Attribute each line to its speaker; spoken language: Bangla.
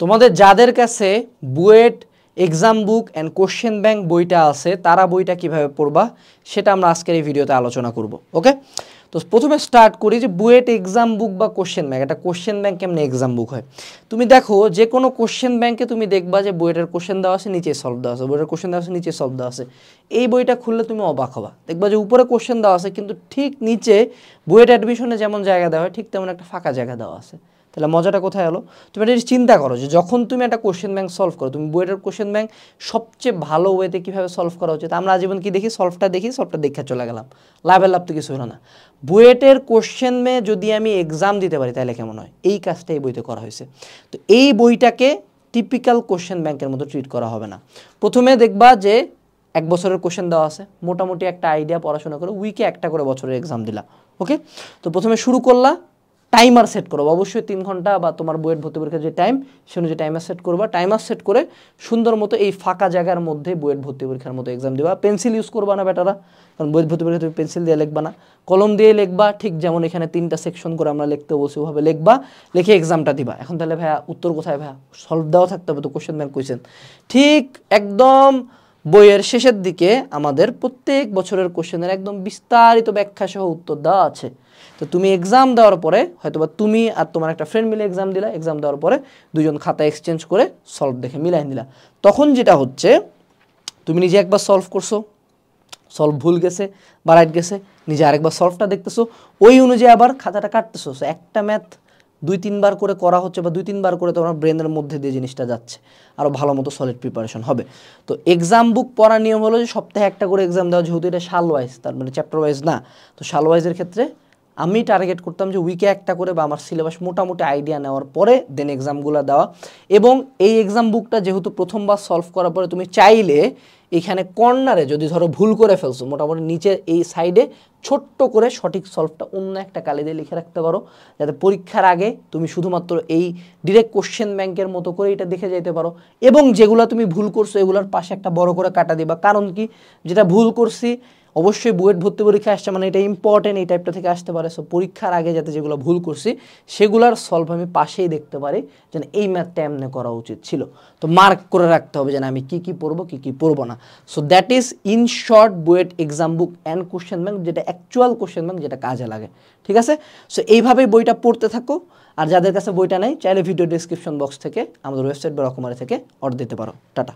Speaker 1: তোমাদের যাদের কাছে BUET exam book and question bank বইটা আছে তারা বইটা কিভাবে পড়বা সেটা আমরা আজকের এই ভিডিওতে আলোচনা করব ওকে তো প্রথমে স্টার্ট করি যে বুয়েট এক্সাম বুক বা কোশ্চেন ব্যাংক একটা কোশ্চেন ব্যাংক কেমন এক্সাম বুক হয় তুমি দেখো যে কোনো কোশ্চেন ব্যাংকে তুমি দেখবা যে বুয়েটের কোশ্চেন দেওয়া আছে নিচে সলভ দেওয়া আছে বুয়েটের কোশ্চেন দেওয়া আছে নিচে সলভ দেওয়া আছে এই বইটা খুললে তুমি অবাক হবা দেখবা যে উপরে কোশ্চেন দেওয়া আছে কিন্তু ঠিক নিচে বুয়েট অ্যাডমিশনে যেমন জায়গা দেওয়া হয় ঠিক তেমন একটা ফাঁকা জায়গা দেওয়া আছে তাহলে মজাটা কোথায় হলো তুমি এটা চিন্তা করো যে যখন তুমি একটা কোশ্চেন ব্যাংক সলভ করো তুমি বইটার কোশ্চেন ব্যাংক সবচেয়ে ভালো ওয়েতে কীভাবে সলভ করা উচিত আমরা আজীবন কি দেখি সলভটা দেখি সলভটা দেখে চলে গেলাম লাভের লাভ তো কিছু হলো না বুয়েটের কোশ্চেন মেয়ে যদি আমি এক্সাম দিতে পারি তাহলে কেমন হয় এই কাজটা এই বইতে করা হয়েছে তো এই বইটাকে টিপিক্যাল কোশ্চেন ব্যাংকের মতো ট্রিট করা হবে না প্রথমে দেখবা যে এক বছরের কোশ্চেন দেওয়া আছে মোটামুটি একটা আইডিয়া পড়াশোনা করে উইকে একটা করে বছরের এক্সাম দিলা ওকে তো প্রথমে শুরু করলা টাইমার সেট করবো অবশ্যই তিন ঘন্টা বা তোমার বইয়ের ভর্তি পরীক্ষার যে টাইম সে অনুযায়ী টাইমার সেট করবা টাইমার সেট করে সুন্দর মতো এই ফাঁকা জায়গার মধ্যে বইয়ের ভর্তি পরীক্ষার মতো এক্সাম দেবা পেন্সিল ইউজ করবা না বেটারা কারণ বইয়ের ভর্তি পরীক্ষা তুমি পেন্সিল দিয়ে লিখবা না কলম দিয়ে লিখবা ঠিক যেমন এখানে তিনটা সেকশন করে আমরা লিখতে বসে ওভাবে লিখবা লিখে এক্সামটা দিবা এখন তাহলে ভাইয়া উত্তর কোথায় ভাইয়া সলভ দেওয়া থাকতে হবে তো কোশ্চেন ব্যাংক কোয়েশ্চেন ঠিক একদম বইয়ের শেষের দিকে আমাদের প্রত্যেক বছরের কোশ্চেনের একদম বিস্তারিত ব্যাখ্যা সহ উত্তর দেওয়া আছে তো তুমি এক্সাম দেওয়ার পরে হয়তোবা তুমি আর তোমার একটা ফ্রেন্ড মিলে এক্সাম দিলা এক্সাম দেওয়ার পরে দুজন খাতা এক্সচেঞ্জ করে সলভ দেখে মিলাই নিলা তখন যেটা হচ্ছে তুমি নিজে একবার সলভ করছো সলভ ভুল গেছে বা রাইট গেছে নিজে আরেকবার সলভটা দেখতেছো ওই অনুযায়ী আবার খাতাটা কাটতেছো একটা ম্যাথ দুই তিনবার করে করা হচ্ছে বা দুই তিনবার করে তোমার ব্রেনের মধ্যে দিয়ে জিনিসটা যাচ্ছে আরও ভালো মতো সলিড প্রিপারেশন হবে তো এক্সাম বুক পড়ার নিয়ম হলো যে সপ্তাহে একটা করে এক্সাম দেওয়া যেহেতু এটা শাল ওয়াইজ তার মানে চ্যাপ্টার ওয়াইজ না তো শাল ওয়াইজের ক্ষেত্রে আমি টার্গেট করতাম যে উইকে একটা করে বা আমার সিলেবাস মোটামুটি আইডিয়া নেওয়ার পরে দেন এক্সামগুলো দেওয়া এবং এই এক্সাম বুকটা যেহেতু প্রথমবার সলভ করার পরে তুমি চাইলে এখানে কর্নারে যদি ধরো ভুল করে ফেলছো মোটামুটি নিচের এই সাইডে ছোট্ট করে সঠিক সলভটা অন্য একটা কালি দিয়ে লিখে রাখতে পারো যাতে পরীক্ষার আগে তুমি শুধুমাত্র এই ডিরেক্ট কোশ্চেন ব্যাংকের মতো করে এটা দেখে যেতে পারো এবং যেগুলো তুমি ভুল করছো এগুলোর পাশে একটা বড় করে কাটা দিবা কারণ কি যেটা ভুল করছি অবশ্যই বুয়েট ভর্তি পরীক্ষা আসছে মানে এটা ইম্পর্টেন্ট এই টাইপটা থেকে আসতে পারে সো পরীক্ষার আগে যাতে যেগুলো ভুল করছি সেগুলোর সলভ আমি পাশেই দেখতে পারি যেন এই ম্যাথটা এমনি করা উচিত ছিল তো মার্ক করে রাখতে হবে যেন আমি কি কি পড়বো কি কি পড়বো না so that is in short BUET exam book and question bank যেটা অ্যাকচুয়াল কোশ্চেন ব্যাংক যেটা কাজে লাগে ঠিক আছে সো এইভাবেই বইটা পড়তে থাকো আর যাদের কাছে বইটা নেই চাইলে ভিডিও ডিসক্রিপশন বক্স থেকে আমাদের ওয়েবসাইট বা রকমারি থেকে অর্ডার দিতে পারো টাটা